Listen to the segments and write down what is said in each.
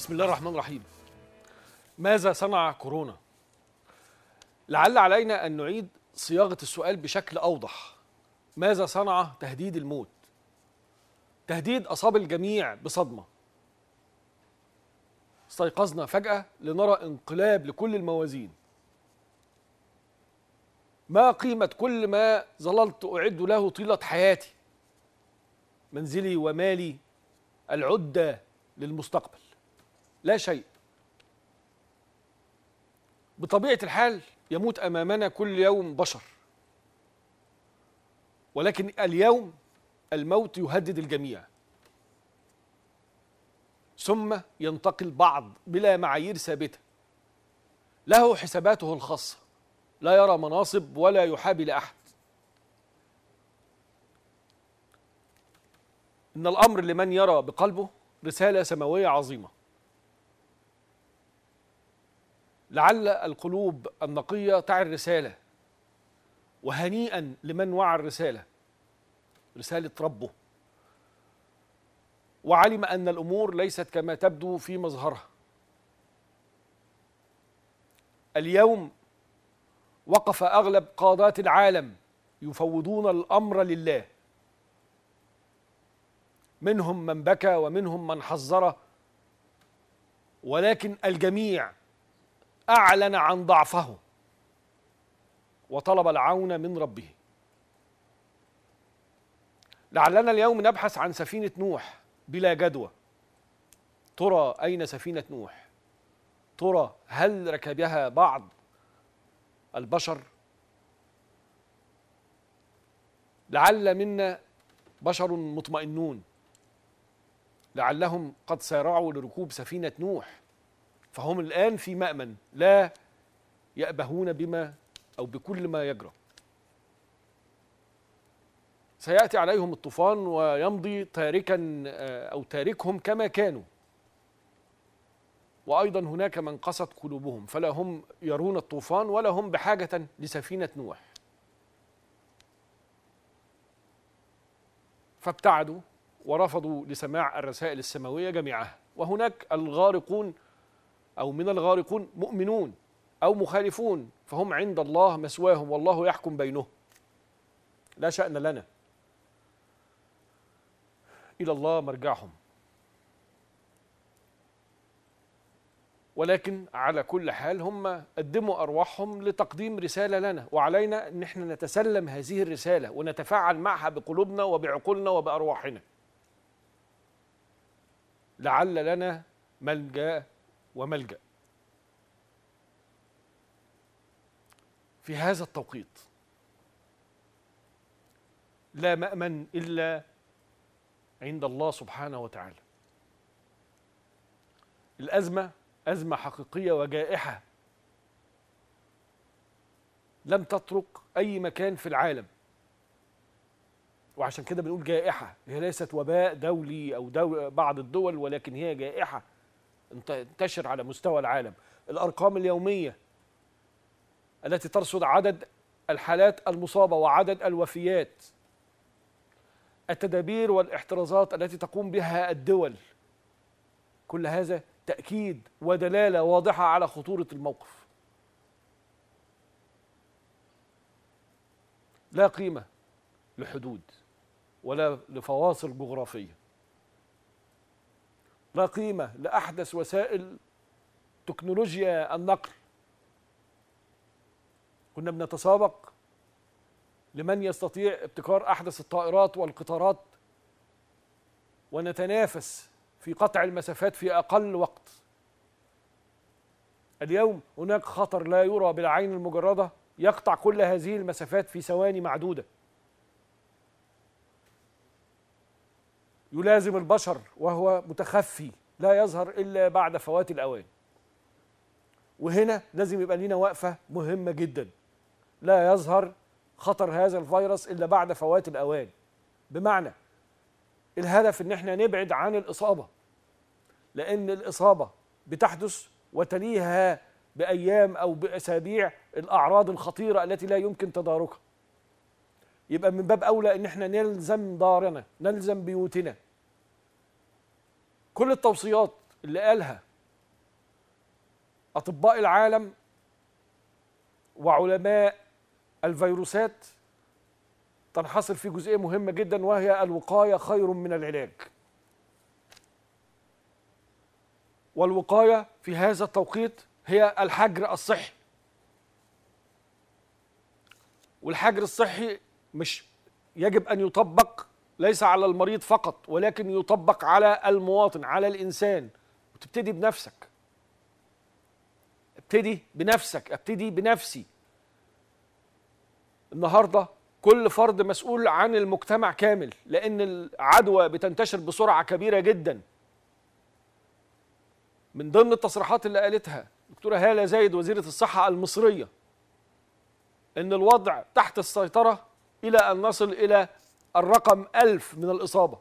بسم الله الرحمن الرحيم ماذا صنع كورونا لعل علينا ان نعيد صياغه السؤال بشكل اوضح ماذا صنع تهديد الموت تهديد اصاب الجميع بصدمه استيقظنا فجاه لنرى انقلاب لكل الموازين ما قيمه كل ما ظللت اعد له طيله حياتي منزلي ومالي العده للمستقبل لا شيء بطبيعة الحال يموت أمامنا كل يوم بشر ولكن اليوم الموت يهدد الجميع ثم ينتقل بعض بلا معايير ثابتة له حساباته الخاصة لا يرى مناصب ولا يحابي لأحد إن الأمر لمن يرى بقلبه رسالة سماوية عظيمة لعل القلوب النقية تعي الرسالة وهنيئا لمن وعى الرسالة رسالة ربه وعلم أن الأمور ليست كما تبدو في مظهرها اليوم وقف أغلب قادات العالم يفوضون الأمر لله منهم من بكى ومنهم من حذر ولكن الجميع أعلن عن ضعفه وطلب العون من ربه لعلنا اليوم نبحث عن سفينة نوح بلا جدوى ترى أين سفينة نوح ترى هل ركبها بعض البشر لعل منا بشر مطمئنون لعلهم قد سارعوا لركوب سفينة نوح فهم الآن في مأمن لا يأبهون بما أو بكل ما يجرى سيأتي عليهم الطوفان ويمضي تاركا آه، أو تاركهم كما كانوا وأيضا هناك من قست قلوبهم فلا هم يرون الطوفان ولا هم بحاجة لسفينة نوح فابتعدوا ورفضوا لسماع الرسائل السماوية جميعها وهناك الغارقون أو من الغارقون مؤمنون أو مخالفون فهم عند الله مسواهم والله يحكم بينهم لا شأن لنا إلى الله مرجعهم ولكن على كل حال هم قدموا أرواحهم لتقديم رسالة لنا وعلينا أن احنا نتسلم هذه الرسالة ونتفاعل معها بقلوبنا وبعقولنا وبأرواحنا لعل لنا ملجأ وملجأ في هذا التوقيت لا مأمن إلا عند الله سبحانه وتعالى الأزمة أزمة حقيقية وجائحة لم تترك أي مكان في العالم وعشان كده بنقول جائحة هي ليست وباء دولي أو دول بعض الدول ولكن هي جائحة انتشر على مستوى العالم الأرقام اليومية التي ترصد عدد الحالات المصابة وعدد الوفيات التدابير والاحترازات التي تقوم بها الدول كل هذا تأكيد ودلالة واضحة على خطورة الموقف لا قيمة لحدود ولا لفواصل جغرافيه لا قيمة لأحدث وسائل تكنولوجيا النقل كنا بنتسابق لمن يستطيع ابتكار أحدث الطائرات والقطارات ونتنافس في قطع المسافات في أقل وقت اليوم هناك خطر لا يرى بالعين المجردة يقطع كل هذه المسافات في ثواني معدودة يلازم البشر وهو متخفي لا يظهر إلا بعد فوات الأوان وهنا لازم يبقى لينا وقفة مهمة جدا لا يظهر خطر هذا الفيروس إلا بعد فوات الأوان بمعنى الهدف إن احنا نبعد عن الإصابة لأن الإصابة بتحدث وتليها بأيام أو بأسابيع الأعراض الخطيرة التي لا يمكن تداركها يبقى من باب اولى ان احنا نلزم دارنا نلزم بيوتنا كل التوصيات اللي قالها اطباء العالم وعلماء الفيروسات تنحصر في جزئيه مهمه جدا وهي الوقايه خير من العلاج والوقايه في هذا التوقيت هي الحجر الصحي والحجر الصحي مش يجب أن يطبق ليس على المريض فقط ولكن يطبق على المواطن على الإنسان وتبتدي بنفسك ابتدي بنفسك ابتدي بنفسي النهارده كل فرد مسؤول عن المجتمع كامل لان العدوى بتنتشر بسرعه كبيره جدا من ضمن التصريحات اللي قالتها دكتوره هاله زايد وزيره الصحه المصريه ان الوضع تحت السيطره إلى أن نصل إلى الرقم ألف من الإصابة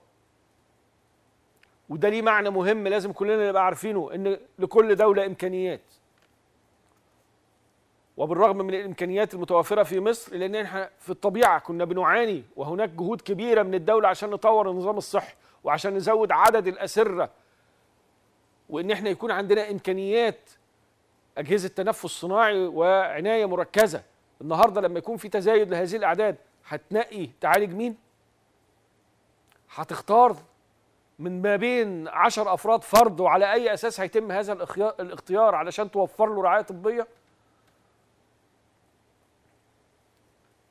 وده ليه معنى مهم لازم كلنا نبقى عارفينه إن لكل دولة إمكانيات وبالرغم من الإمكانيات المتوفرة في مصر لأن احنا في الطبيعة كنا بنعاني وهناك جهود كبيرة من الدولة عشان نطور النظام الصحي وعشان نزود عدد الأسرة وإن احنا يكون عندنا إمكانيات أجهزة تنفس صناعي وعناية مركزة النهارده لما يكون في تزايد لهذه الاعداد هتنقي تعالج مين هتختار من ما بين عشر أفراد فرد وعلى أي أساس هيتم هذا الاختيار علشان توفر له رعاية طبية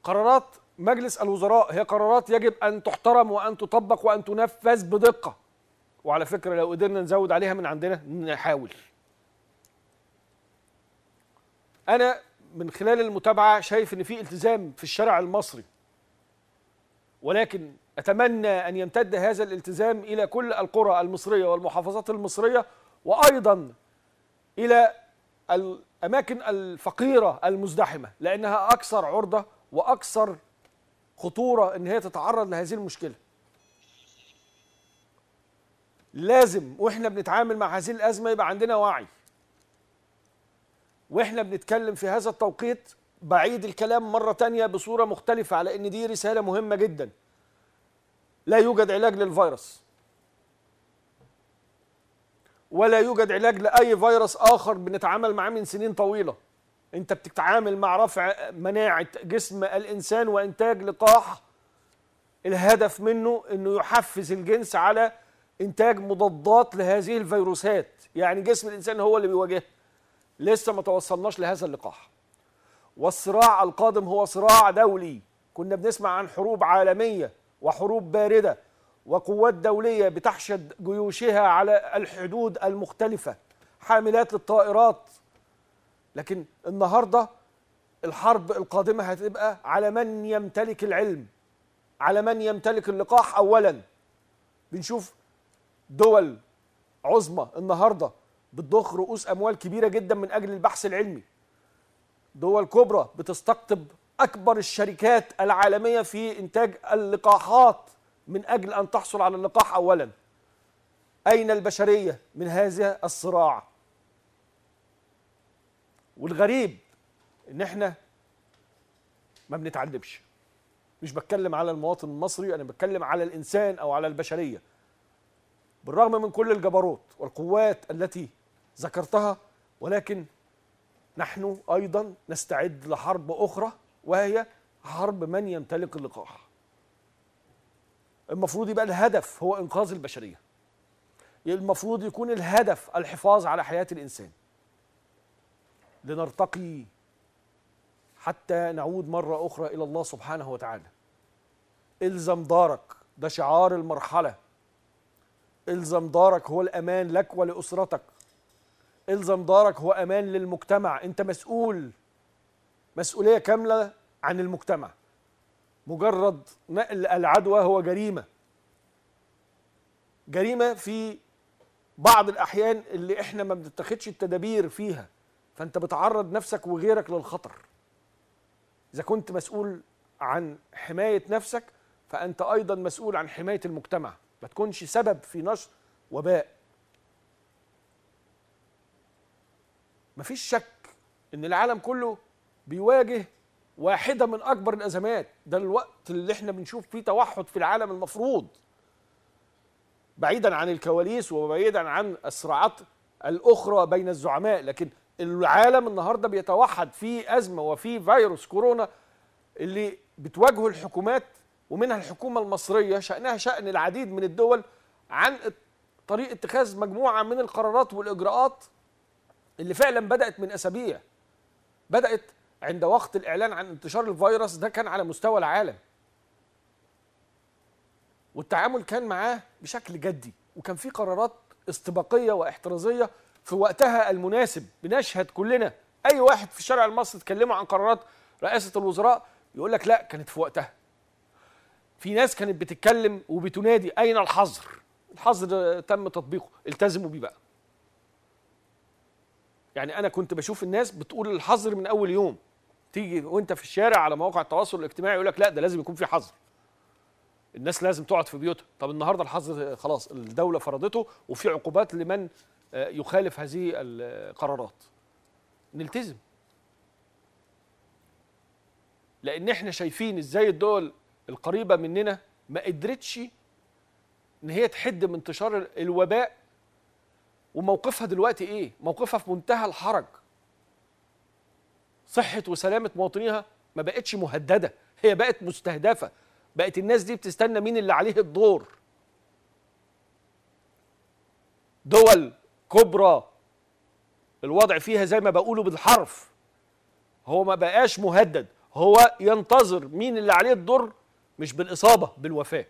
قرارات مجلس الوزراء هي قرارات يجب أن تحترم وأن تطبق وأن تنفذ بدقة وعلى فكرة لو قدرنا نزود عليها من عندنا نحاول أنا من خلال المتابعة شايف إن في التزام في الشارع المصري ولكن أتمنى أن يمتد هذا الالتزام إلى كل القرى المصرية والمحافظات المصرية وأيضا إلى الأماكن الفقيرة المزدحمة لأنها أكثر عرضة وأكثر خطورة أن هي تتعرض لهذه المشكلة لازم وإحنا بنتعامل مع هذه الأزمة يبقى عندنا وعي وإحنا بنتكلم في هذا التوقيت بعيد الكلام مرة تانية بصورة مختلفة على أن دي رسالة مهمة جدا لا يوجد علاج للفيروس ولا يوجد علاج لأي فيروس آخر بنتعامل معاه من سنين طويلة أنت بتتعامل مع رفع مناعة جسم الإنسان وإنتاج لقاح الهدف منه أنه يحفز الجنس على إنتاج مضادات لهذه الفيروسات يعني جسم الإنسان هو اللي بيواجهها لسه ما توصلناش لهذا اللقاح والصراع القادم هو صراع دولي كنا بنسمع عن حروب عالمية وحروب باردة وقوات دولية بتحشد جيوشها على الحدود المختلفة حاملات للطائرات لكن النهاردة الحرب القادمة هتبقى على من يمتلك العلم على من يمتلك اللقاح أولا بنشوف دول عظمى النهاردة بتضخ رؤوس أموال كبيرة جدا من أجل البحث العلمي دول كبرى بتستقطب اكبر الشركات العالميه في انتاج اللقاحات من اجل ان تحصل على اللقاح اولا اين البشريه من هذا الصراع والغريب ان احنا ما بنتعلمش مش بتكلم على المواطن المصري انا بتكلم على الانسان او على البشريه بالرغم من كل الجبروت والقوات التي ذكرتها ولكن نحن أيضا نستعد لحرب أخرى وهي حرب من يمتلك اللقاح المفروض يبقى الهدف هو إنقاذ البشرية المفروض يكون الهدف الحفاظ على حياة الإنسان لنرتقي حتى نعود مرة أخرى إلى الله سبحانه وتعالى إلزم دارك ده شعار المرحلة إلزم دارك هو الأمان لك ولأسرتك الزم دارك هو امان للمجتمع انت مسؤول مسؤوليه كامله عن المجتمع مجرد نقل العدوى هو جريمه جريمه في بعض الاحيان اللي احنا ما بنتخذش التدابير فيها فانت بتعرض نفسك وغيرك للخطر اذا كنت مسؤول عن حمايه نفسك فانت ايضا مسؤول عن حمايه المجتمع ما تكونش سبب في نشر وباء مفيش شك ان العالم كله بيواجه واحده من اكبر الازمات ده الوقت اللي احنا بنشوف فيه توحد في العالم المفروض بعيدا عن الكواليس وبعيدا عن الصراعات الاخرى بين الزعماء لكن العالم النهارده بيتوحد في ازمه وفي فيروس كورونا اللي بتواجهه الحكومات ومنها الحكومه المصريه شانها شان العديد من الدول عن طريق اتخاذ مجموعه من القرارات والاجراءات اللي فعلا بدات من اسابيع بدات عند وقت الاعلان عن انتشار الفيروس ده كان على مستوى العالم والتعامل كان معاه بشكل جدي وكان في قرارات استباقيه واحترازيه في وقتها المناسب بنشهد كلنا اي واحد في الشارع المصري تكلموا عن قرارات رئاسه الوزراء يقول لك لا كانت في وقتها في ناس كانت بتتكلم وبتنادي اين الحظر الحظر تم تطبيقه التزموا بيه بقى يعني انا كنت بشوف الناس بتقول الحظر من اول يوم تيجي وانت في الشارع على مواقع التواصل الاجتماعي يقول لك لا ده لازم يكون في حظر الناس لازم تقعد في بيوتها طب النهارده الحظر خلاص الدوله فرضته وفي عقوبات لمن آه، يخالف هذه القرارات نلتزم لان احنا شايفين ازاي الدول القريبه مننا ما قدرتش ان هي تحد من انتشار الوباء وموقفها دلوقتي ايه موقفها في منتهى الحرج صحه وسلامه مواطنيها ما بقتش مهدده هي بقت مستهدفه بقت الناس دي بتستنى مين اللي عليه الدور دول كبرى الوضع فيها زي ما بقوله بالحرف هو ما بقاش مهدد هو ينتظر مين اللي عليه الدور مش بالاصابه بالوفاه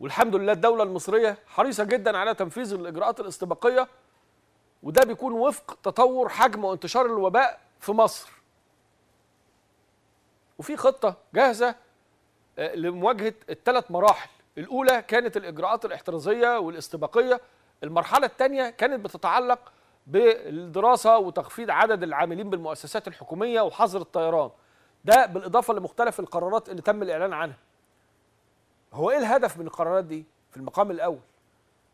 والحمد لله الدوله المصريه حريصه جدا على تنفيذ الاجراءات الاستباقيه وده بيكون وفق تطور حجم وانتشار الوباء في مصر وفي خطه جاهزه آه، لمواجهه الثلاث مراحل الاولى كانت الاجراءات الاحترازيه والاستباقيه المرحله الثانيه كانت بتتعلق بالدراسه وتخفيض عدد العاملين بالمؤسسات الحكوميه وحظر الطيران ده بالاضافه لمختلف القرارات اللي تم الاعلان عنها هو ايه الهدف من القرارات دي في المقام الاول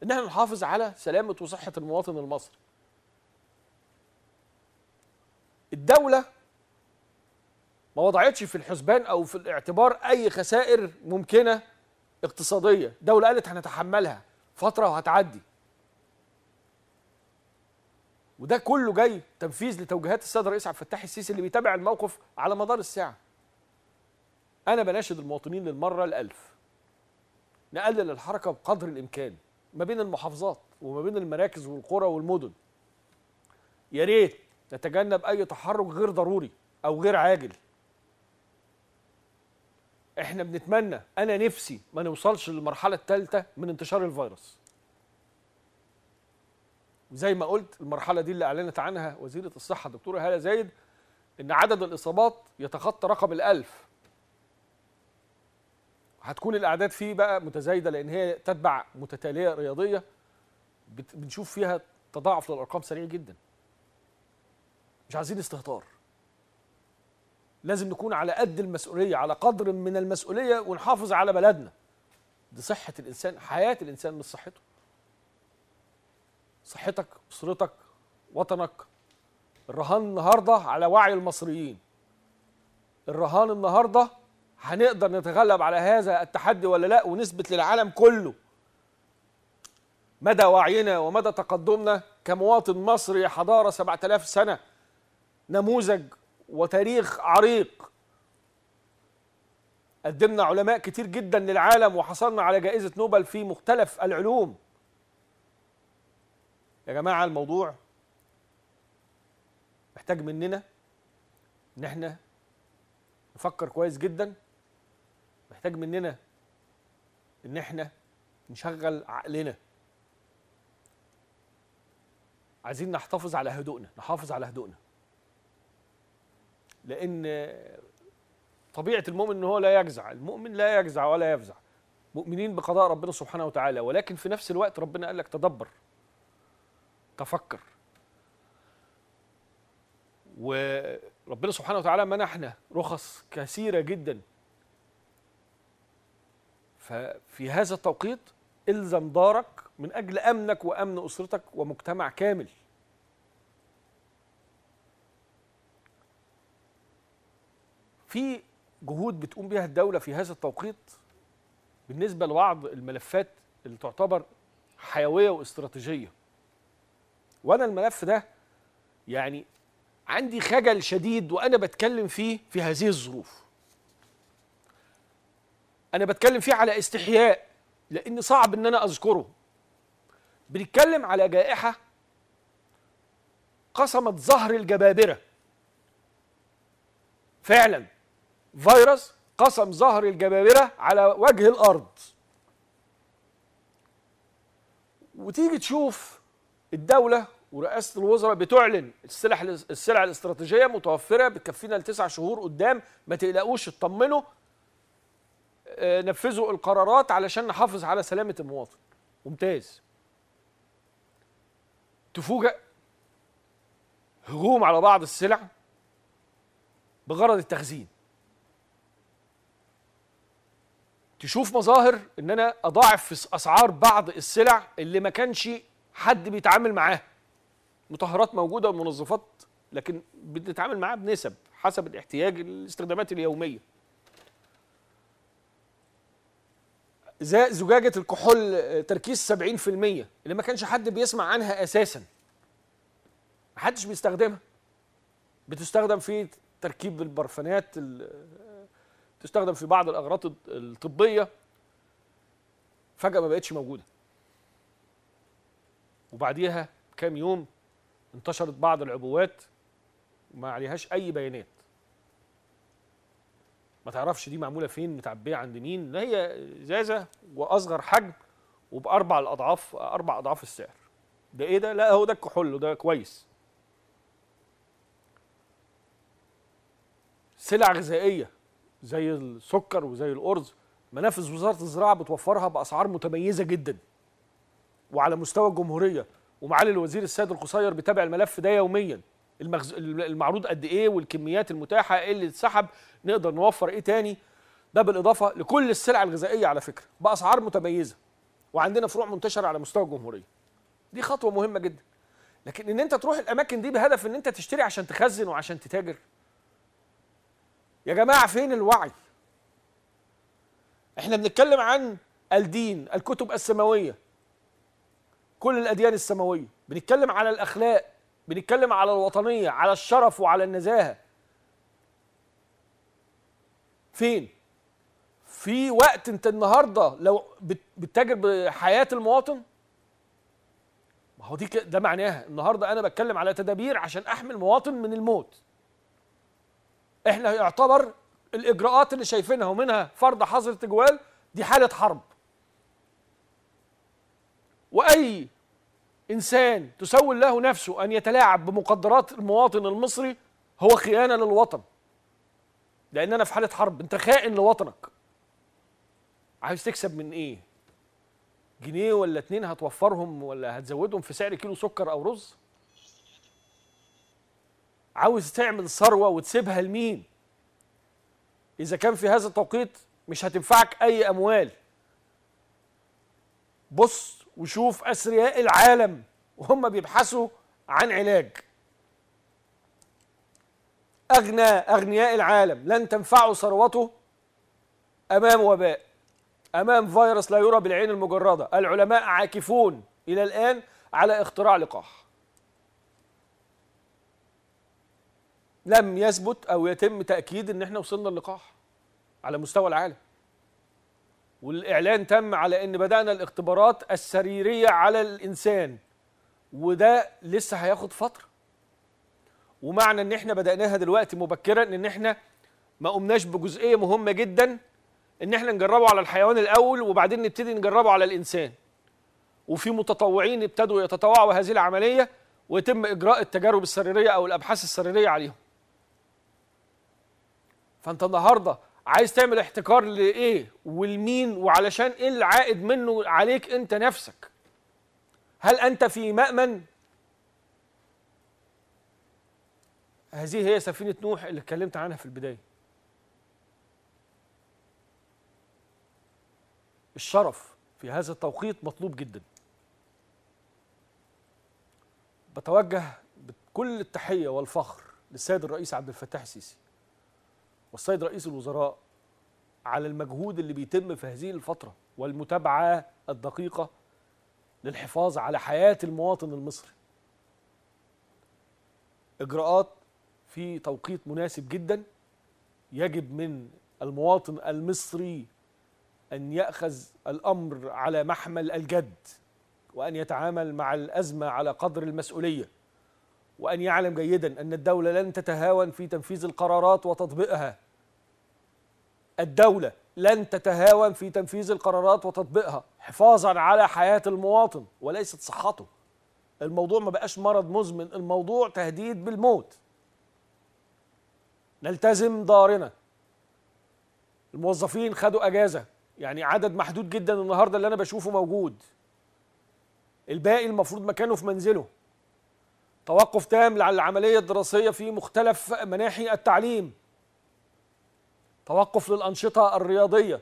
ان احنا نحافظ على سلامه وصحه المواطن المصري الدوله ما وضعتش في الحسبان او في الاعتبار اي خسائر ممكنه اقتصاديه دوله قالت هنتحملها فتره وهتعدي وده كله جاي تنفيذ لتوجيهات السيد الرئيس عبد الفتاح السيسي اللي بيتابع الموقف على مدار الساعه انا بناشد المواطنين للمره الالف نقلل الحركه بقدر الامكان ما بين المحافظات وما بين المراكز والقرى والمدن يا ريت نتجنب اي تحرك غير ضروري او غير عاجل احنا بنتمنى انا نفسي ما نوصلش للمرحله الثالثه من انتشار الفيروس وزي ما قلت المرحله دي اللي اعلنت عنها وزيره الصحه دكتوره هاله زايد ان عدد الاصابات يتخطى رقم الالف هتكون الاعداد فيه بقى متزايده لان هي تتبع متتاليه رياضيه بنشوف فيها تضاعف للارقام سريع جدا مش عايزين استهتار لازم نكون على قد المسؤوليه على قدر من المسؤوليه ونحافظ على بلدنا دي صحه الانسان حياه الانسان مش صحته صحتك اسرتك وطنك الرهان النهارده على وعي المصريين الرهان النهارده هنقدر نتغلب على هذا التحدي ولا لا ونثبت للعالم كله مدى وعينا ومدى تقدمنا كمواطن مصري حضارة 7000 سنة نموذج وتاريخ عريق قدمنا علماء كتير جدا للعالم وحصلنا على جائزة نوبل في مختلف العلوم يا جماعة الموضوع محتاج مننا ان احنا نفكر كويس جدا محتاج مننا ان احنا نشغل عقلنا عايزين نحتفظ على هدوءنا نحافظ على هدوءنا لان طبيعه المؤمن ان هو لا يجزع المؤمن لا يجزع ولا يفزع مؤمنين بقضاء ربنا سبحانه وتعالى ولكن في نفس الوقت ربنا قال لك تدبر تفكر وربنا سبحانه وتعالى منحنا رخص كثيره جدا ففي هذا التوقيت الزم دارك من اجل امنك وامن اسرتك ومجتمع كامل في جهود بتقوم بها الدوله في هذا التوقيت بالنسبه لبعض الملفات اللي تعتبر حيويه واستراتيجيه وانا الملف ده يعني عندي خجل شديد وانا بتكلم فيه في هذه الظروف انا بتكلم فيه على استحياء لان صعب ان انا اذكره بنتكلم على جائحه قصمت ظهر الجبابره فعلا فيروس قسم ظهر الجبابره على وجه الارض وتيجي تشوف الدوله ورئاسه الوزراء بتعلن السلع السلع الاستراتيجيه متوفره بتكفينا لتسع شهور قدام ما تقلقوش اطمنوا آه، نفذوا القرارات علشان نحافظ على سلامه المواطن ممتاز تفوجئ هجوم على بعض السلع بغرض التخزين تشوف مظاهر ان انا اضاعف في اسعار بعض السلع اللي ما كانش حد بيتعامل معاها مطهرات موجوده ومنظفات لكن بنتعامل معاها بنسب حسب الاحتياج الاستخدامات اليوميه زي زجاجه الكحول آه، تركيز 70% اللي ما كانش حد بيسمع عنها اساسا ما حدش بيستخدمها بتستخدم في تركيب البرفانات آه، تستخدم في بعض الاغراض الطبيه فجاه ما بقتش موجوده وبعديها كام يوم انتشرت بعض العبوات ما عليهاش اي بيانات ما تعرفش دي معموله فين متعبيه عند مين لا هي ازازه واصغر حجم وباربع الاضعاف اربع اضعاف السعر ده ايه ده لا هو ده الكحول وده كويس سلع غذائيه زي السكر وزي الارز منافذ وزاره الزراعه بتوفرها باسعار متميزه جدا وعلى مستوى الجمهوريه ومعالي الوزير السيد القصير بيتابع الملف ده يوميا المخز... المعروض قد ايه والكميات المتاحه ايه اللي اتسحب نقدر نوفر ايه تاني ده بالاضافه لكل السلع الغذائيه على فكره باسعار متميزه وعندنا فروع منتشره على مستوى الجمهوريه دي خطوه مهمه جدا لكن ان انت تروح الاماكن دي بهدف ان انت تشتري عشان تخزن وعشان تتاجر يا جماعه فين الوعي احنا بنتكلم عن الدين الكتب السماويه كل الاديان السماويه بنتكلم على الاخلاق بنتكلم على الوطنيه على الشرف وعلى النزاهه فين في وقت انت النهارده لو بتتاجر بحياه المواطن ما هو دي ده معناها النهارده انا بتكلم على تدابير عشان احمي المواطن من الموت احنا يعتبر الاجراءات اللي شايفينها ومنها فرض حظر تجوال دي حاله حرب واي إنسان تسول له نفسه أن يتلاعب بمقدرات المواطن المصري هو خيانة للوطن لأن أنا في حالة حرب أنت خائن لوطنك عايز تكسب من إيه جنيه ولا اتنين هتوفرهم ولا هتزودهم في سعر كيلو سكر أو رز عاوز تعمل ثروة وتسيبها لمين إذا كان في هذا التوقيت مش هتنفعك أي أموال بص وشوف اثرياء العالم وهم بيبحثوا عن علاج اغنى اغنياء العالم لن تنفعه ثروته امام وباء امام فيروس لا يرى بالعين المجرده العلماء عاكفون الى الان على اختراع لقاح لم يثبت او يتم تاكيد ان احنا وصلنا للقاح على مستوى العالم والاعلان تم على ان بدانا الاختبارات السريريه على الانسان وده لسه هياخد فتره ومعنى ان احنا بداناها دلوقتي مبكرا ان احنا ما قمناش بجزئيه مهمه جدا ان احنا نجربه على الحيوان الاول وبعدين نبتدي نجربه على الانسان وفي متطوعين ابتدوا يتطوعوا هذه العمليه ويتم اجراء التجارب السريريه او الابحاث السريريه عليهم فانت النهارده عايز تعمل احتكار لايه والمين وعلشان ايه العائد منه عليك انت نفسك هل انت في مامن هذه هي سفينه نوح اللي اتكلمت عنها في البدايه الشرف في هذا التوقيت مطلوب جدا بتوجه بكل التحيه والفخر للسيد الرئيس عبد الفتاح السيسي والسيد رئيس الوزراء على المجهود اللي بيتم في هذه الفترة والمتابعة الدقيقة للحفاظ على حياة المواطن المصري إجراءات في توقيت مناسب جدا يجب من المواطن المصري أن يأخذ الأمر على محمل الجد وأن يتعامل مع الأزمة على قدر المسؤولية وأن يعلم جيدا أن الدولة لن تتهاون في تنفيذ القرارات وتطبيقها الدولة لن تتهاون في تنفيذ القرارات وتطبيقها حفاظا على حياة المواطن وليست صحته الموضوع ما بقاش مرض مزمن الموضوع تهديد بالموت نلتزم دارنا الموظفين خدوا اجازه يعني عدد محدود جدا النهارده اللي انا بشوفه موجود الباقي المفروض مكانه في منزله توقف تام عن العملية الدراسية في مختلف مناحي التعليم توقف للأنشطة الرياضية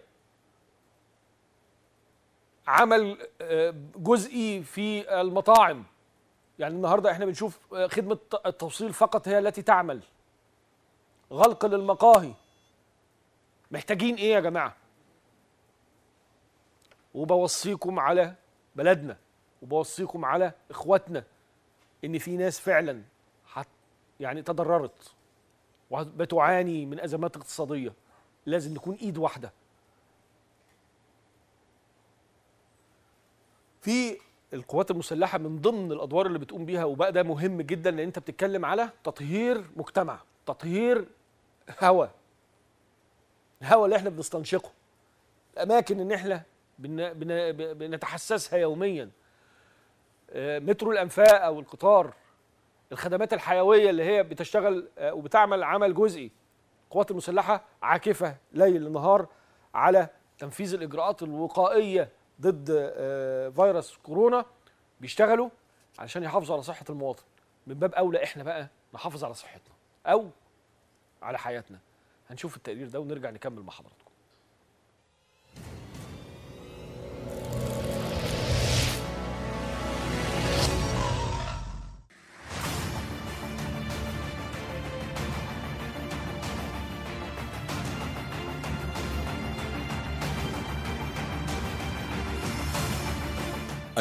عمل آه، جزئي في المطاعم يعني النهارده احنا بنشوف آه، خدمة التوصيل فقط هي التي تعمل غلق للمقاهي محتاجين ايه يا جماعة وبوصيكم على بلدنا وبوصيكم على اخواتنا ان في ناس فعلا حت يعني تضررت وبتعاني من ازمات اقتصاديه لازم نكون ايد واحده في القوات المسلحه من ضمن الادوار اللي بتقوم بيها وبقى ده مهم جدا لان انت بتتكلم على تطهير مجتمع تطهير هواء الهواء اللي احنا بنستنشقه الاماكن اللي احنا بنتحسسها يوميا مترو الانفاق او القطار الخدمات الحيويه اللي هي بتشتغل آه، وبتعمل عمل جزئي القوات المسلحه عاكفه ليل نهار على تنفيذ الاجراءات الوقائيه ضد آه، فيروس كورونا بيشتغلوا علشان يحافظوا على صحه المواطن من باب اولى احنا بقى نحافظ على صحتنا او على حياتنا هنشوف التقرير ده ونرجع نكمل مع حضراتكم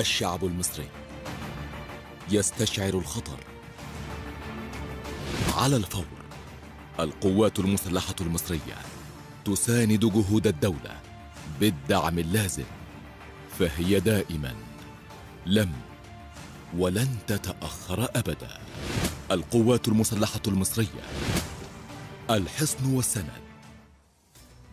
الشعب المصري يستشعر الخطر على الفور القوات المسلحة المصرية تساند جهود الدولة بالدعم اللازم فهي دائما لم ولن تتأخر أبدا القوات المسلحة المصرية الحصن والسند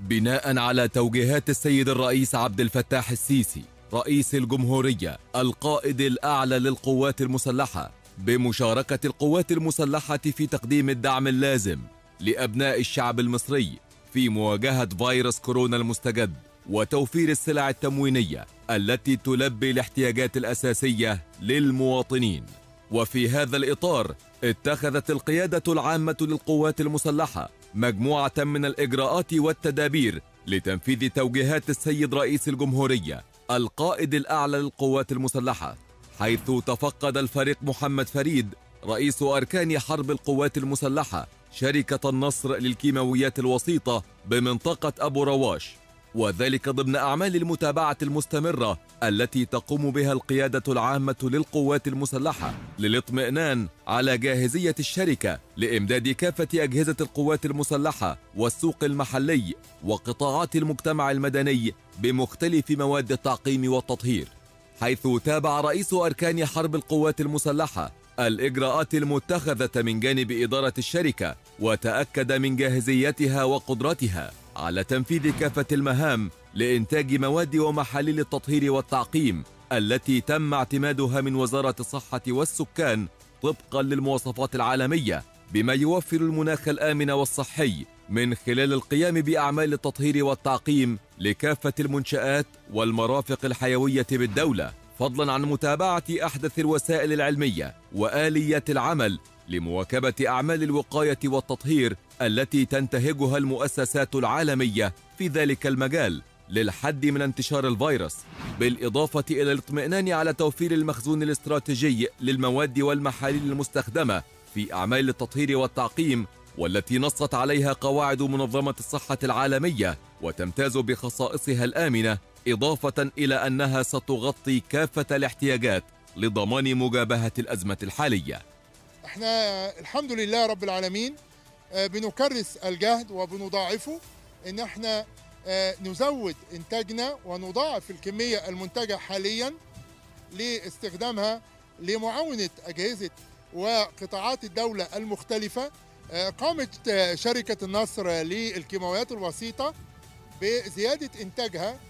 بناء على توجيهات السيد الرئيس عبد الفتاح السيسي رئيس الجمهورية القائد الأعلى للقوات المسلحة بمشاركة القوات المسلحة في تقديم الدعم اللازم لأبناء الشعب المصري في مواجهة فيروس كورونا المستجد وتوفير السلع التموينية التي تلبي الاحتياجات الأساسية للمواطنين وفي هذا الإطار اتخذت القيادة العامة للقوات المسلحة مجموعة من الإجراءات والتدابير لتنفيذ توجيهات السيد رئيس الجمهورية القائد الأعلى للقوات المسلحة حيث تفقد الفريق محمد فريد رئيس أركان حرب القوات المسلحة شركة النصر للكيماويات الوسيطة بمنطقة أبو رواش وذلك ضمن أعمال المتابعة المستمرة التي تقوم بها القيادة العامة للقوات المسلحة للاطمئنان على جاهزية الشركة لإمداد كافة أجهزة القوات المسلحة والسوق المحلي وقطاعات المجتمع المدني بمختلف مواد التعقيم والتطهير حيث تابع رئيس أركان حرب القوات المسلحة الإجراءات المتخذة من جانب إدارة الشركة وتأكد من جاهزيتها وقدرتها على تنفيذ كافة المهام لإنتاج مواد ومحاليل التطهير والتعقيم التي تم اعتمادها من وزارة الصحة والسكان طبقا للمواصفات العالمية بما يوفر المناخ الآمن والصحي من خلال القيام بأعمال التطهير والتعقيم لكافة المنشآت والمرافق الحيوية بالدولة فضلا عن متابعة أحدث الوسائل العلمية وآليات العمل لمواكبة أعمال الوقاية والتطهير التي تنتهجها المؤسسات العالمية في ذلك المجال للحد من انتشار الفيروس بالإضافة إلى الاطمئنان على توفير المخزون الاستراتيجي للمواد والمحاليل المستخدمة في أعمال التطهير والتعقيم والتي نصت عليها قواعد منظمة الصحة العالمية وتمتاز بخصائصها الآمنة إضافة إلى أنها ستغطي كافة الاحتياجات لضمان مجابهة الأزمة الحالية احنا الحمد لله رب العالمين آه، بنكرس الجهد وبنضاعفه ان احنا آه، نزود انتاجنا ونضاعف الكميه المنتجه حاليا لاستخدامها لمعاونه اجهزه وقطاعات الدوله المختلفه آه، قامت شركه النصر للكيماويات الوسيطه بزياده انتاجها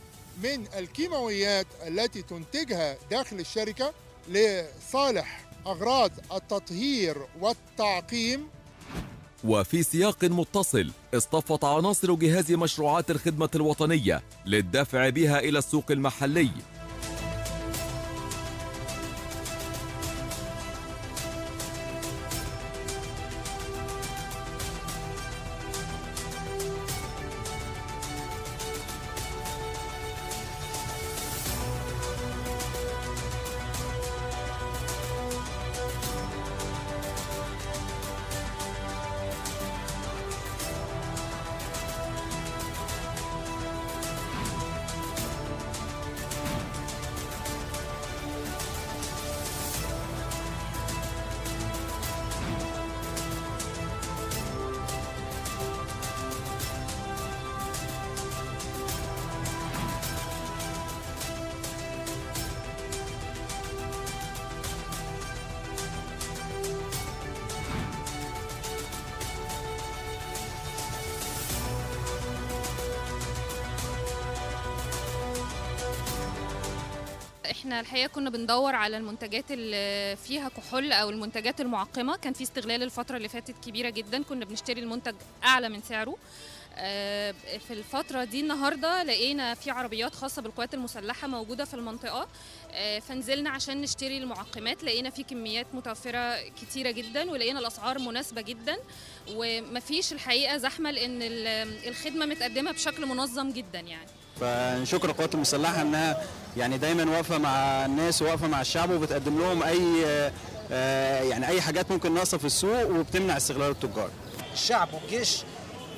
من الكيماويات التي تنتجها داخل الشركه لصالح أغراض التطهير والتعقيم وفي سياق متصل اصطفت عناصر جهاز مشروعات الخدمة الوطنية للدفع بها إلى السوق المحلي احنا الحقيقه كنا بندور على المنتجات اللي فيها كحول او المنتجات المعقمه كان في استغلال الفتره اللي فاتت كبيره جدا كنا بنشتري المنتج اعلى من سعره آه، في الفترة دي النهاردة لقينا في عربيات خاصة بالقوات المسلحة موجودة في المنطقة آه، فنزلنا عشان نشتري المعقمات لقينا في كميات متوفرة كتيرة جدا ولقينا الأسعار مناسبة جدا ومفيش الحقيقة زحمة لأن الخدمة متقدمة بشكل منظم جدا يعني فنشكر القوات المسلحه انها يعني دايما واقفه مع الناس واقفه مع الشعب وبتقدم لهم اي آه، يعني اي حاجات ممكن ناقصه في السوق وبتمنع استغلال التجار. الشعب والجيش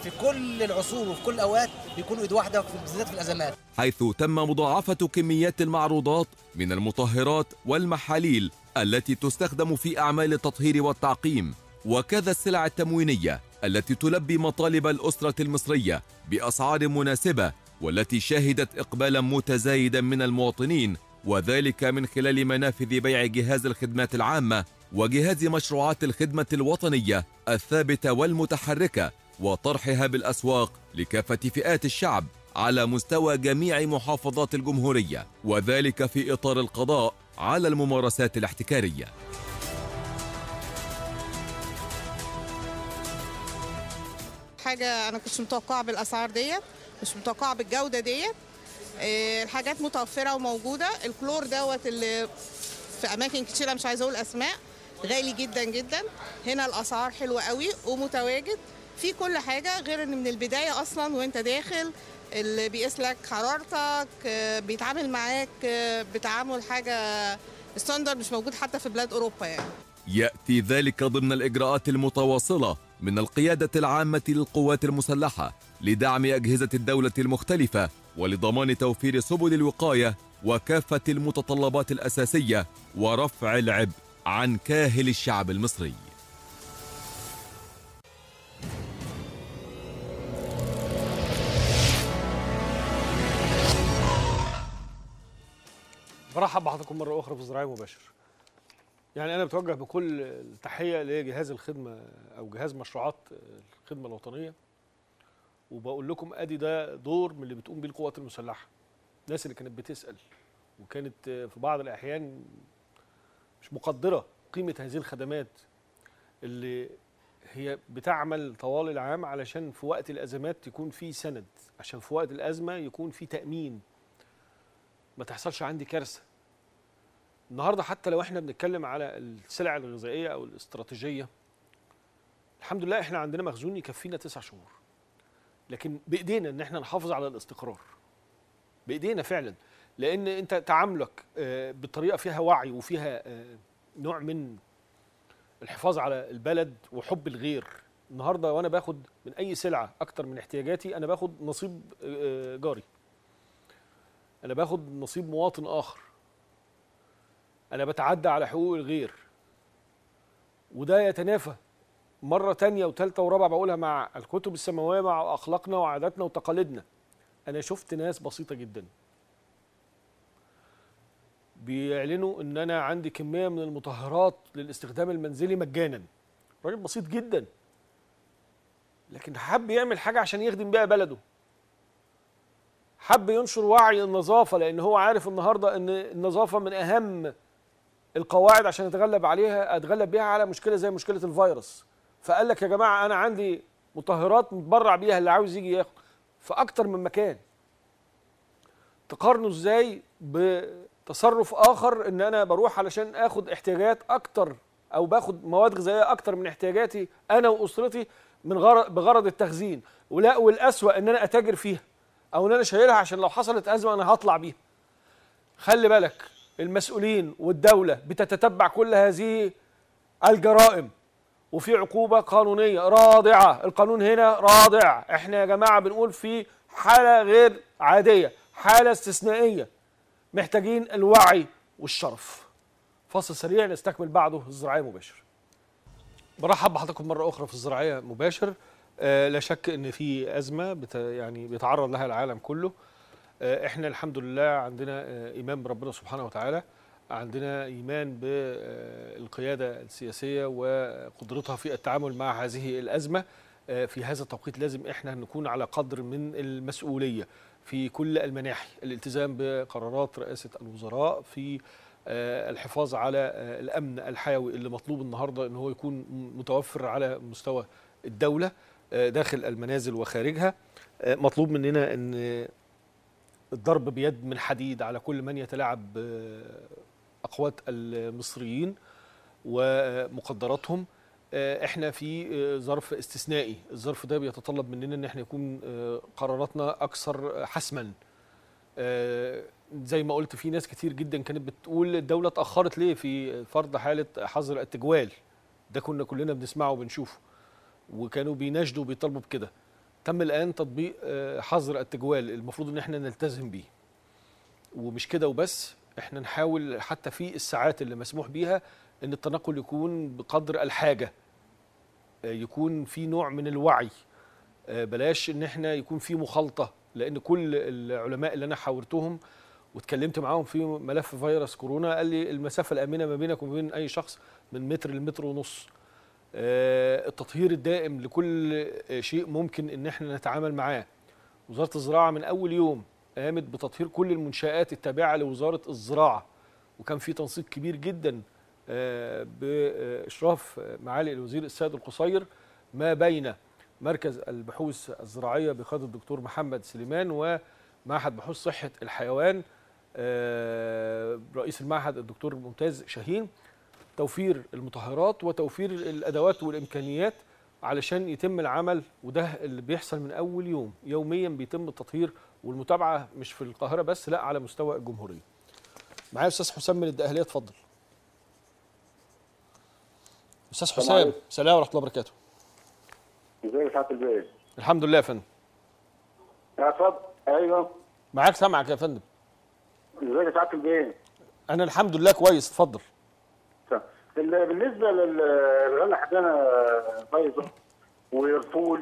في كل العصور وفي كل الاوقات بيكونوا ايد واحده بالذات في الازمات. حيث تم مضاعفه كميات المعروضات من المطهرات والمحاليل التي تستخدم في اعمال التطهير والتعقيم وكذا السلع التموينيه التي تلبي مطالب الاسره المصريه باسعار مناسبه والتي شهدت إقبالا متزايدا من المواطنين وذلك من خلال منافذ بيع جهاز الخدمات العامة وجهاز مشروعات الخدمة الوطنية الثابتة والمتحركة وطرحها بالأسواق لكافة فئات الشعب على مستوى جميع محافظات الجمهورية وذلك في إطار القضاء على الممارسات الاحتكارية حاجة أنا كنتش متوقعة بالأسعار ديت مش متوقعه بالجوده ديت آه، الحاجات متوفره وموجوده الكلور دوت اللي في اماكن كتيره مش عايزه اقول اسماء غالي جدا جدا هنا الاسعار حلوه قوي ومتواجد في كل حاجه غير ان من البدايه اصلا وانت داخل اللي بيقيس لك حرارتك آه، بيتعامل معاك آه، بتعامل حاجه ستاندرد مش موجود حتى في بلاد اوروبا يعني ياتي ذلك ضمن الاجراءات المتواصله من القيادة العامة للقوات المسلحة لدعم أجهزة الدولة المختلفة ولضمان توفير سبل الوقاية وكافة المتطلبات الأساسية ورفع العبء عن كاهل الشعب المصري برحب بحضراتكم مرة أخرى في زراعي مباشر يعني انا بتوجه بكل التحيه لجهاز الخدمه او جهاز مشروعات الخدمه الوطنيه وبقول لكم ادي ده دور من اللي بتقوم بيه القوات المسلحه الناس اللي كانت بتسال وكانت في بعض الاحيان مش مقدره قيمه هذه الخدمات اللي هي بتعمل طوال العام علشان في وقت الازمات يكون في سند عشان في وقت الازمه يكون في تامين ما تحصلش عندي كارثه النهارده حتى لو احنا بنتكلم على السلع الغذائيه او الاستراتيجيه الحمد لله احنا عندنا مخزون يكفينا تسع شهور لكن بايدينا ان احنا نحافظ على الاستقرار بايدينا فعلا لان انت تعاملك آه، بطريقه فيها وعي وفيها آه، نوع من الحفاظ على البلد وحب الغير النهارده وانا باخد من اي سلعه اكتر من احتياجاتي انا باخد نصيب آه، جاري انا باخد نصيب مواطن اخر انا بتعدى على حقوق الغير وده يتنافى مرة تانية وتالتة ورابعة بقولها مع الكتب السماوية مع أخلاقنا وعاداتنا وتقاليدنا أنا شفت ناس بسيطة جدا بيعلنوا إن أنا عندي كمية من المطهرات للاستخدام المنزلي مجانا راجل بسيط جدا لكن حب يعمل حاجة عشان يخدم بيها بلده حب ينشر وعي النظافة لأن هو عارف النهاردة إن النظافة من أهم القواعد عشان اتغلب عليها اتغلب بيها على مشكله زي مشكله الفيروس فقال لك يا جماعه انا عندي مطهرات متبرع بيها اللي عاوز يجي ياخد في اكتر من مكان تقارنه ازاي بتصرف اخر ان انا بروح علشان اخد احتياجات اكتر او باخد مواد غذائيه اكتر من احتياجاتي انا واسرتي من غرض بغرض التخزين ولا والاسوا ان انا اتاجر فيها او ان انا شايلها عشان لو حصلت ازمه انا هطلع بيها خلي بالك المسؤولين والدولة بتتتبع كل هذه الجرائم وفي عقوبة قانونية راضعة القانون هنا راضع احنا يا جماعة بنقول في حالة غير عادية حالة استثنائية محتاجين الوعي والشرف فصل سريع نستكمل بعده الزراعية مباشر برحب بحضراتكم مرة أخرى في الزراعية مباشر آه لا شك ان في ازمه بت يعني بيتعرض لها العالم كله آه، احنا الحمد لله عندنا آه، ايمان بربنا سبحانه وتعالى عندنا ايمان بالقياده السياسيه وقدرتها في التعامل مع هذه الازمه آه، في هذا التوقيت لازم احنا نكون على قدر من المسؤوليه في كل المناحي الالتزام بقرارات رئاسه الوزراء في الحفاظ على الامن الحيوي اللي مطلوب النهارده ان هو يكون متوفر على مستوى الدوله داخل المنازل وخارجها مطلوب مننا ان الضرب بيد من حديد على كل من يتلاعب بأقوات المصريين ومقدراتهم آه، احنا في آه، ظرف استثنائي الظرف ده بيتطلب مننا ان احنا يكون آه، قراراتنا اكثر حسما زي ما قلت في ناس كتير جدا كانت بتقول الدوله اتاخرت ليه في فرض حاله حظر التجوال ده كنا كلنا بنسمعه وبنشوفه وكانوا بيناشدوا وبيطالبوا بكده تم الان تطبيق آه، حظر التجوال المفروض ان احنا نلتزم بيه ومش كده وبس احنا نحاول حتى في الساعات اللي مسموح بيها ان التنقل يكون بقدر الحاجه آه، يكون في نوع من الوعي آه، بلاش ان احنا يكون في مخالطه لان كل العلماء اللي انا حاورتهم واتكلمت معاهم في ملف فيروس كورونا قال لي المسافه الامنه ما بينك وما بين اي شخص من متر لمتر ونص آه، التطهير الدائم لكل شيء ممكن ان احنا نتعامل معاه وزاره الزراعه من اول يوم قامت بتطهير كل المنشآت التابعة لوزارة الزراعة وكان في تنسيق كبير جدا آه، بإشراف معالي الوزير السيد القصير ما بين مركز البحوث الزراعية بقيادة الدكتور محمد سليمان ومعهد بحوث صحة الحيوان آه، رئيس المعهد الدكتور ممتاز شاهين توفير المطهرات وتوفير الادوات والامكانيات علشان يتم العمل وده اللي بيحصل من اول يوم يوميا بيتم التطهير والمتابعه مش في القاهره بس لا على مستوى الجمهوريه معايا استاذ حسام من الدقهليه اتفضل استاذ حسام سلام ورحمه الله وبركاته ازيك يا البيت الحمد لله يا فندم اتفضل ايوه معاك سامعك يا فندم ازيك يا البيت انا الحمد لله كويس اتفضل بالنسبه للغله عندنا بيضاء ورفول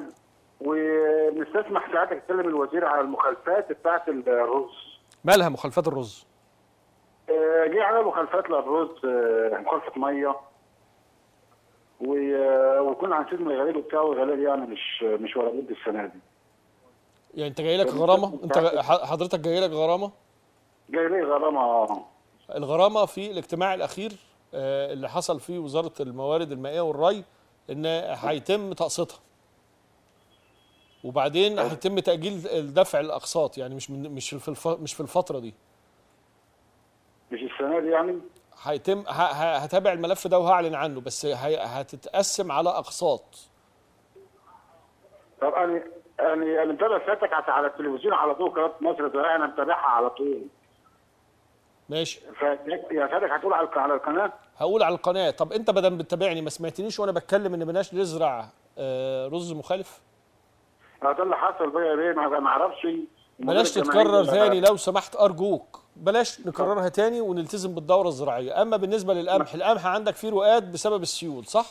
ونستسمح ساعتك تكلم الوزير على المخالفات بتاعت الرز مالها مخالفات الرز؟ آه، جه على مخالفات للرز آه، مخالفه ميه آه، وكنا عن سيزم الغليل وبتاع والغليل يعني مش مش ولا بد السنه دي يعني انت جاي لك غرامه انت حضرتك جاي لك غرامه جاي لي غرامه اه الغرامه في الاجتماع الاخير آه، اللي حصل فيه وزاره الموارد المائيه والري ان هيتم تقسيطها وبعدين طيب. هيتم تاجيل دفع الاقساط يعني مش من مش في مش في الفتره دي مش السنه دي يعني هيتم هتابع الملف ده وهعلن عنه بس هتتقسم على اقساط طب انا انا انا متابع سيادتك على التلفزيون على طول قناه مصر الزراعيه انا متابعها على طول ماشي يا سيادتك هتقول على القناه هقول على القناه طب انت بدل بتتابعني ما سمعتنيش وانا بتكلم ان بلاش نزرع آه، رز مخالف آه، ده اللي حصل بقى يا ليه ما اعرفش بلاش تتكرر ثاني لو سمحت ارجوك بلاش نكررها تاني ونلتزم بالدوره الزراعيه اما بالنسبه للقمح القمح عندك فيه رؤاد بسبب السيول صح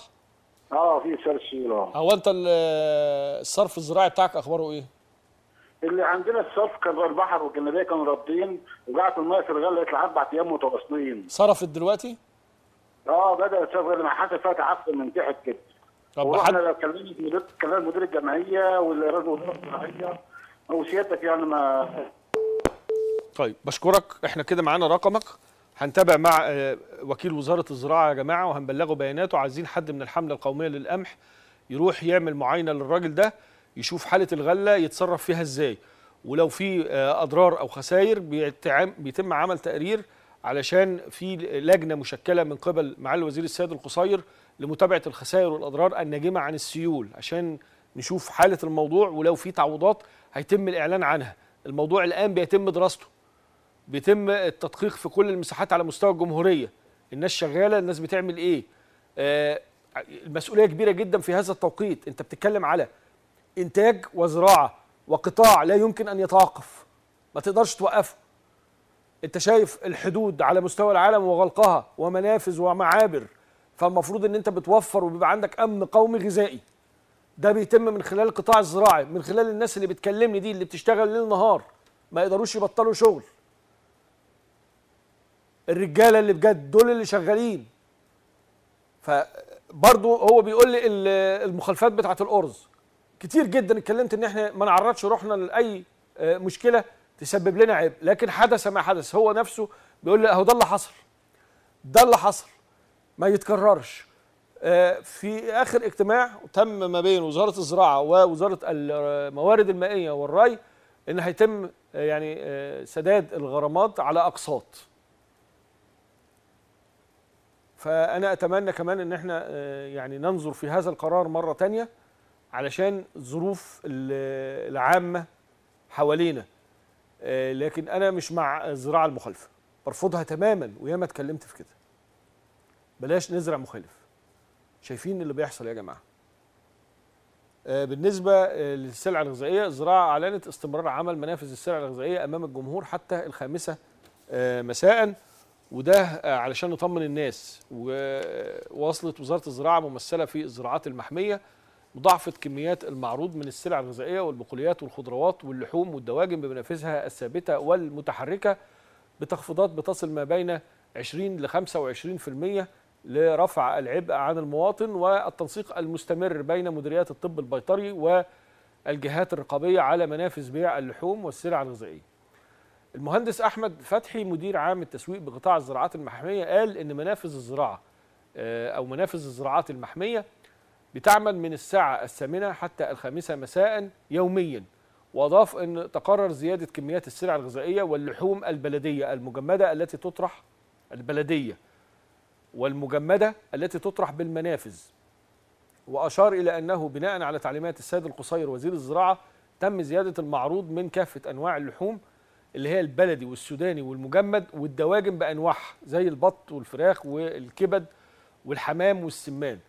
اه في سيول اه هو انت الصرف الزراعي بتاعك اخباره ايه اللي عندنا الصرف كان البحر والجنوبيه كانوا رابطين وقعت الميه في الغله يطلع اربع ايام متواصلين صرفت دلوقتي اه بدا السبب لما حصل فيها تعفن من تحت كده طب واحنا كلمت مدير كلمت مدير الجمعيه والرئيس الجمعيه الزراعيه وسيادتك يعني ما طيب بشكرك احنا كده معانا رقمك هنتابع مع آه، وكيل وزاره الزراعه يا جماعه وهنبلغه بياناته عايزين حد من الحمله القوميه للقمح يروح يعمل معاينه للراجل ده يشوف حاله الغله يتصرف فيها ازاي ولو في آه، اضرار او خسائر بيتم عمل تقرير علشان في لجنه مشكله من قبل معالي الوزير السيد القصير لمتابعه الخسائر والاضرار الناجمه عن السيول عشان نشوف حاله الموضوع ولو في تعويضات هيتم الاعلان عنها الموضوع الان بيتم دراسته بيتم التدقيق في كل المساحات على مستوى الجمهوريه الناس شغاله الناس بتعمل ايه آه المسؤوليه كبيره جدا في هذا التوقيت انت بتتكلم على انتاج وزراعه وقطاع لا يمكن ان يتوقف ما تقدرش توقفه انت شايف الحدود على مستوى العالم وغلقها ومنافذ ومعابر فالمفروض ان انت بتوفر وبيبقى عندك امن قومي غذائي ده بيتم من خلال القطاع الزراعي من خلال الناس اللي بتكلمني دي اللي بتشتغل ليل نهار ما يقدروش يبطلوا شغل الرجاله اللي بجد دول اللي شغالين فبرضه هو بيقول لي المخالفات بتاعه الارز كتير جدا اتكلمت ان احنا ما نعرضش روحنا لاي آه، مشكله تسبب لنا عيب لكن حدث ما حدث هو نفسه بيقول لي اهو ده اللي حصل ده اللي حصل ما يتكررش آه، في اخر اجتماع تم ما بين وزاره الزراعه ووزاره الموارد المائيه والري ان هيتم آه، يعني آه، سداد الغرامات على اقساط فانا اتمنى كمان ان احنا يعني ننظر في هذا القرار مره تانية علشان الظروف العامه حوالينا آه، لكن انا مش مع الزراعه المخالفه برفضها تماما وياما اتكلمت في كده بلاش نزرع مخالف شايفين اللي بيحصل يا جماعه آه، بالنسبه آه، للسلع الغذائيه الزراعه اعلنت استمرار عمل منافذ السلع الغذائيه امام الجمهور حتى الخامسه مساء وده علشان نطمن الناس ووصلت وزاره الزراعه ممثله في الزراعات المحميه مضاعفة كميات المعروض من السلع الغذائية والبقوليات والخضروات واللحوم والدواجن بمنافذها الثابتة والمتحركة بتخفيضات بتصل ما بين 20 ل 25% لرفع العبء عن المواطن والتنسيق المستمر بين مديريات الطب البيطري والجهات الرقابية على منافذ بيع اللحوم والسلع الغذائية. المهندس أحمد فتحي مدير عام التسويق بقطاع الزراعات المحمية قال إن منافذ الزراعة آه، أو منافذ الزراعات المحمية بتعمل من الساعة الثامنة حتى الخامسة مساء يوميا وأضاف أن تقرر زيادة كميات السلع الغذائية واللحوم البلدية المجمدة التي تطرح البلدية والمجمدة التي تطرح بالمنافذ وأشار إلى أنه بناء على تعليمات السيد القصير وزير الزراعة تم زيادة المعروض من كافة أنواع اللحوم اللي هي البلدي والسوداني والمجمد والدواجن بأنواعها زي البط والفراخ والكبد والحمام والسمان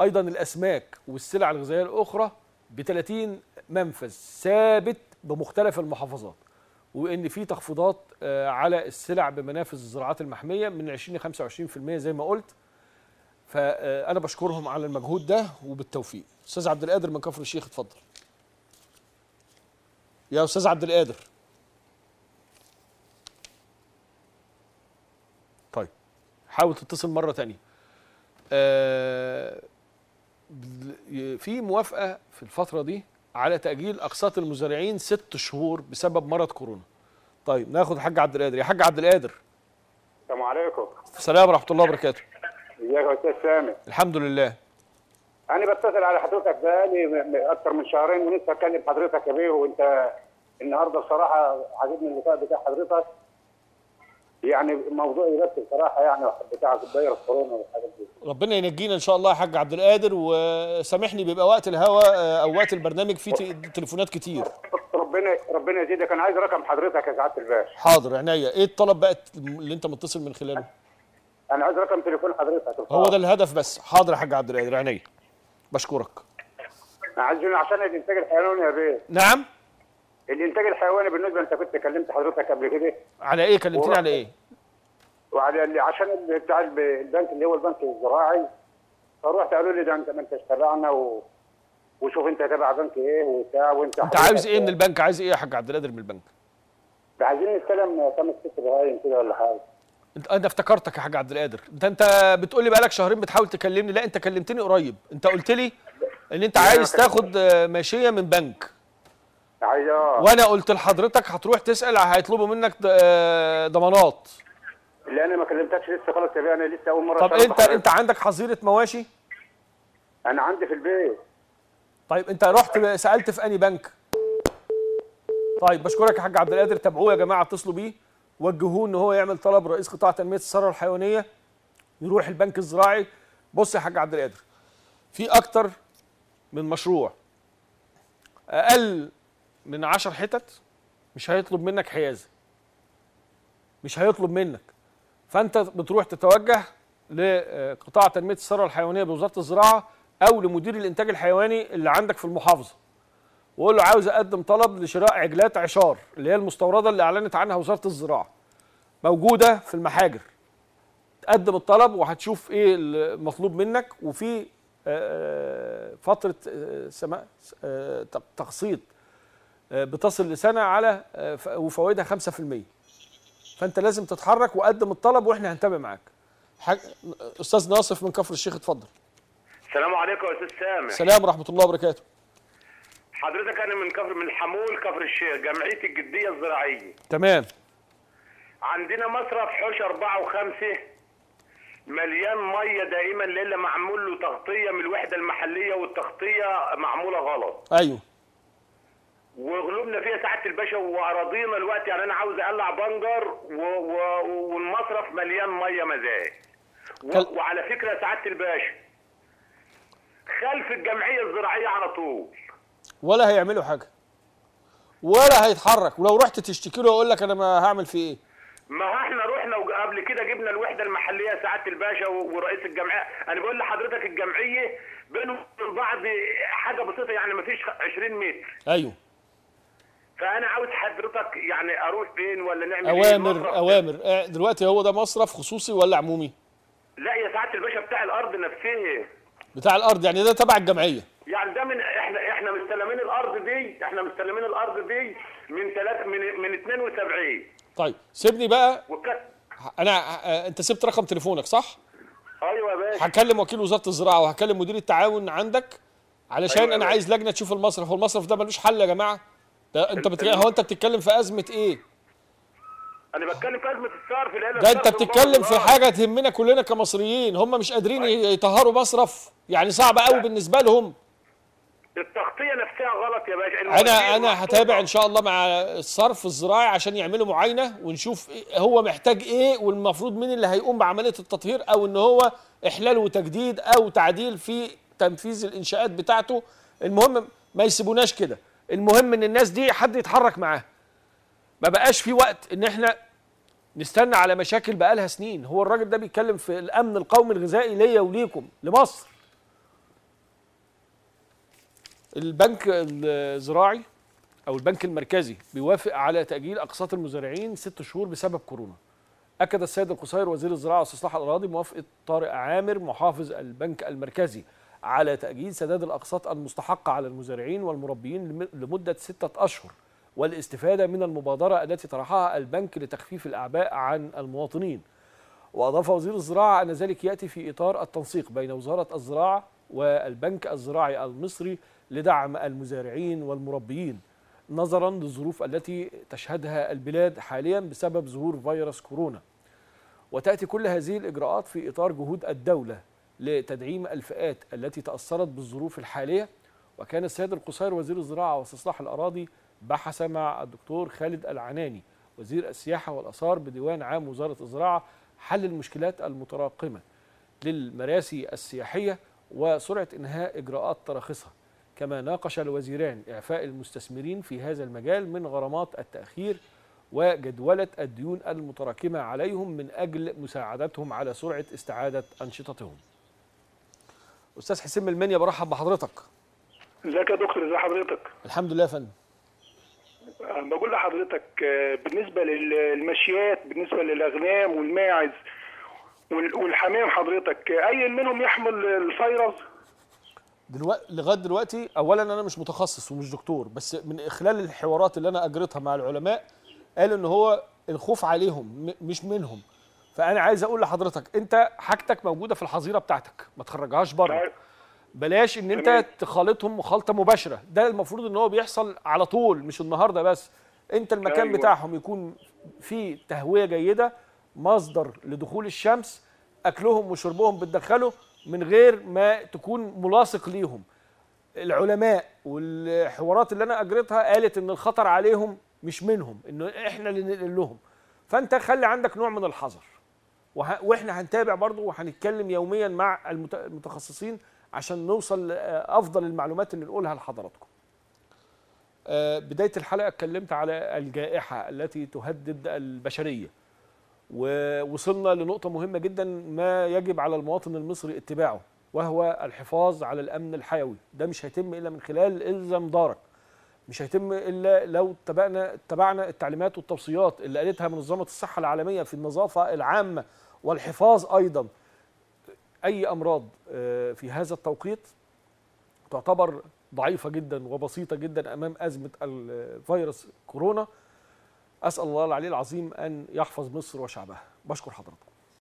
ايضا الاسماك والسلع الغذائيه الاخرى ب 30 منفذ ثابت بمختلف المحافظات وان في تخفيضات آه، على السلع بمنافذ الزراعات المحميه من 20 ل 25% زي ما قلت فانا آه، بشكرهم على المجهود ده وبالتوفيق استاذ عبد القادر من كفر الشيخ اتفضل يا استاذ عبد القادر طيب حاول تتصل مره ثانيه أه في موافقه في الفتره دي على تاجيل اقساط المزارعين ست شهور بسبب مرض كورونا. طيب ناخد الحاج عبد القادر، يا حاج عبد القادر. السلام عليكم. السلام ورحمه الله وبركاته. ازيك يا استاذ سامي؟ الحمد لله. انا بتصل على حضرتك بقالي اكثر من شهرين ولسه اتكلم حضرتك يا بيه وانت النهارده بصراحه عاجبني اللقاء بتاع حضرتك يعني موضوع يبث بصراحه يعني بتاع الدايره كورونا والحاجات دي ربنا ينجينا ان شاء الله يا حاج عبد القادر وسامحني بيبقى وقت الهوا آه، او وقت البرنامج فيه تليفونات كتير ربنا ربنا يزيدك انا عايز رقم حضرتك يا سعاده الباشا حاضر عينيا ايه الطلب بقى اللي انت متصل من خلاله انا عايز رقم تليفون حضرتك هو ده الهدف بس حاضر يا حاج عبد القادر عينيا بشكرك عايزين عشان الانتاج الحيواني يا بيه نعم الانتاج الحيواني بالنسبه انت كنت كلمت حضرتك قبل كده على ايه كلمتني على ايه؟ وعلى اللي عشان بتاع البنك اللي هو البنك الزراعي فروحت قالوا لي ده انت ما انتش تبعنا و... وشوف انت تبع بنك ايه وبتاع وانت انت عايز ايه من ايه. البنك؟ عايز ايه يا حاج عبد القادر من البنك؟ ده عايزين نستلم خمس ست بهايم كده ولا حاجه انت انا افتكرتك يا حاج عبد القادر ده انت بتقول لي بقالك شهرين بتحاول تكلمني لا انت كلمتني قريب انت قلت لي ان انت عايز تاخد ماشيه من بنك ايوه وانا قلت لحضرتك هتروح تسال هيطلبوا منك آه، ضمانات لا انا ما كلمتكش لسه خالص يا انا لسه اول مره طب انت بحرق. انت عندك حظيره مواشي انا عندي في البيت طيب انت رحت سالت في اني بنك طيب بشكرك يا حاج عبد القادر تابعوه يا جماعه اتصلوا بيه وجهوه ان هو يعمل طلب رئيس قطاع تنميه الثروه الحيوانيه يروح البنك الزراعي بص يا حاج عبد القادر في اكتر من مشروع اقل من عشر حتت مش هيطلب منك حيازه مش هيطلب منك فانت بتروح تتوجه لقطاع تنميه الثروه الحيوانيه بوزاره الزراعه او لمدير الانتاج الحيواني اللي عندك في المحافظه وقول له عاوز اقدم طلب لشراء عجلات عشار اللي هي المستورده اللي اعلنت عنها وزاره الزراعه موجوده في المحاجر تقدم الطلب وهتشوف ايه المطلوب منك وفي آه، آه، فتره آه، تقسيط بتصل لسنه على آه، وفوائدها 5% فانت لازم تتحرك وقدم الطلب واحنا هنتابع معاك حاج... استاذ ناصف من كفر الشيخ اتفضل السلام عليكم يا استاذ سامح السلام ورحمه الله وبركاته حضرتك انا من كفر من حمول كفر الشيخ جمعيه الجديه الزراعيه تمام عندنا مصرف حوش أربعة وخمسة مليان مية دائما لإلا معمول له تغطية من الوحدة المحلية والتغطية معمولة غلط أيوه وغلوبنا فيها سعاده الباشا واراضينا الوقت يعني انا عاوز اقلع بنجر والمصرف مليان ميه مزاج وعلى فكره سعاده الباشا خلف الجمعيه الزراعيه على طول ولا هيعملوا حاجه ولا هيتحرك ولو رحت تشتكي له اقول لك انا ما هعمل فيه ايه ما هو احنا رحنا قبل كده جبنا الوحده المحليه سعاده الباشا ورئيس الجمعيه انا بقول لحضرتك الجمعيه بينهم بعض حاجه بسيطه يعني ما فيش 20 متر ايوه فانا عاوز حضرتك يعني اروح فين ولا نعمل اوامر ايه اوامر آه، دلوقتي هو ده مصرف خصوصي ولا عمومي لا يا سعاده الباشا بتاع الارض نفسه بتاع الارض يعني ده تبع الجمعيه يعني ده من احنا احنا مستلمين الارض دي احنا مستلمين الارض دي من ثلاث من من 72 طيب سيبني بقى وكت... انا آه، انت سبت رقم تليفونك صح ايوه يا باشا هكلم وكيل وزاره الزراعه وهكلم مدير التعاون عندك علشان أيوة انا عايز لجنه تشوف المصرف والمصرف ده ملوش حل يا جماعه ده انت بت... هو انت بتتكلم في ازمه ايه؟ انا بتكلم في ازمه الصرف في العيله ده انت بتتكلم في حاجه تهمنا كلنا كمصريين هم مش قادرين طيب. يطهروا مصرف يعني صعب قوي بالنسبه لهم التغطيه نفسها غلط يا باشا انا انا هتابع ان شاء الله مع الصرف الزراعي عشان يعملوا معاينه ونشوف هو محتاج ايه والمفروض مين اللي هيقوم بعمليه التطهير او ان هو احلال وتجديد او تعديل في تنفيذ الانشاءات بتاعته المهم ما يسيبوناش كده المهم ان الناس دي حد يتحرك معاها ما بقاش في وقت ان احنا نستنى على مشاكل بقالها سنين هو الراجل ده بيتكلم في الامن القومي الغذائي ليا وليكم لمصر البنك الزراعي او البنك المركزي بيوافق على تاجيل اقساط المزارعين ست شهور بسبب كورونا اكد السيد القصير وزير الزراعه واستصلاح الاراضي موافقه طارق عامر محافظ البنك المركزي على تأجيل سداد الأقساط المستحقة على المزارعين والمربيين لمدة ستة أشهر والاستفادة من المبادرة التي طرحها البنك لتخفيف الأعباء عن المواطنين وأضاف وزير الزراعة أن ذلك يأتي في إطار التنسيق بين وزارة الزراعة والبنك الزراعي المصري لدعم المزارعين والمربيين نظرا للظروف التي تشهدها البلاد حاليا بسبب ظهور فيروس كورونا وتأتي كل هذه الإجراءات في إطار جهود الدولة لتدعيم الفئات التي تأثرت بالظروف الحالية وكان السيد القصير وزير الزراعة واستصلاح الأراضي بحث مع الدكتور خالد العناني وزير السياحة والأثار بديوان عام وزارة الزراعة حل المشكلات المتراكمة للمراسي السياحية وسرعة إنهاء إجراءات تراخصها كما ناقش الوزيران إعفاء المستثمرين في هذا المجال من غرامات التأخير وجدولة الديون المتراكمة عليهم من أجل مساعدتهم على سرعة استعادة أنشطتهم استاذ حسين المنيا برحب بحضرتك ازيك يا دكتور ازي حضرتك الحمد لله يا فندم أه، بقول لحضرتك أه، بالنسبه للمشيات بالنسبه للاغنام والماعز والحمام حضرتك اي منهم يحمل الفيروس دلوقتي لغايه دلوقتي اولا انا مش متخصص ومش دكتور بس من خلال الحوارات اللي انا اجريتها مع العلماء قالوا ان هو الخوف عليهم مش منهم فانا عايز اقول لحضرتك انت حاجتك موجوده في الحظيره بتاعتك ما تخرجهاش بره بلاش ان انت تخالطهم مخالطه مباشره ده المفروض ان هو بيحصل على طول مش النهارده بس انت المكان أيوة. بتاعهم يكون فيه تهويه جيده مصدر لدخول الشمس اكلهم وشربهم بتدخله من غير ما تكون ملاصق ليهم العلماء والحوارات اللي انا اجريتها قالت ان الخطر عليهم مش منهم ان احنا اللي ننقل لهم فانت خلي عندك نوع من الحذر واحنا هنتابع برضه وهنتكلم يوميا مع المتخصصين عشان نوصل لافضل المعلومات اللي نقولها لحضراتكم. آه، بدايه الحلقه اتكلمت على الجائحه التي تهدد البشريه. ووصلنا لنقطه مهمه جدا ما يجب على المواطن المصري اتباعه وهو الحفاظ على الامن الحيوي، ده مش هيتم الا من خلال الزم دارك. مش هيتم الا لو اتبعنا اتبعنا التعليمات والتوصيات اللي قالتها منظمه الصحه العالميه في النظافه العامه والحفاظ ايضا اي امراض آه، في هذا التوقيت تعتبر ضعيفه جدا وبسيطه جدا امام ازمه الفيروس كورونا اسال الله العلي العظيم ان يحفظ مصر وشعبها بشكر حضراتكم